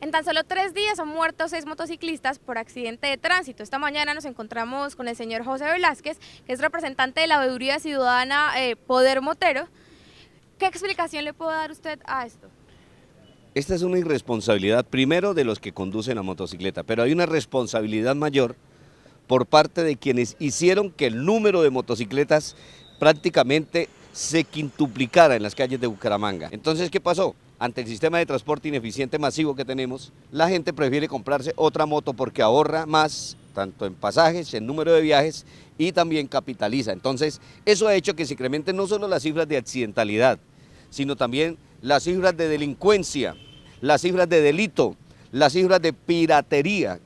En tan solo tres días han muerto seis motociclistas por accidente de tránsito. Esta mañana nos encontramos con el señor José Velázquez, que es representante de la veeduría ciudadana eh, Poder Motero. ¿Qué explicación le puedo dar usted a esto? Esta es una irresponsabilidad primero de los que conducen la motocicleta, pero hay una responsabilidad mayor por parte de quienes hicieron que el número de motocicletas prácticamente se quintuplicara en las calles de Bucaramanga. Entonces, ¿qué pasó? Ante el sistema de transporte ineficiente masivo que tenemos, la gente prefiere comprarse otra moto porque ahorra más tanto en pasajes, en número de viajes y también capitaliza. Entonces, eso ha hecho que se incrementen no solo las cifras de accidentalidad, sino también las cifras de delincuencia, las cifras de delito, las cifras de piratería,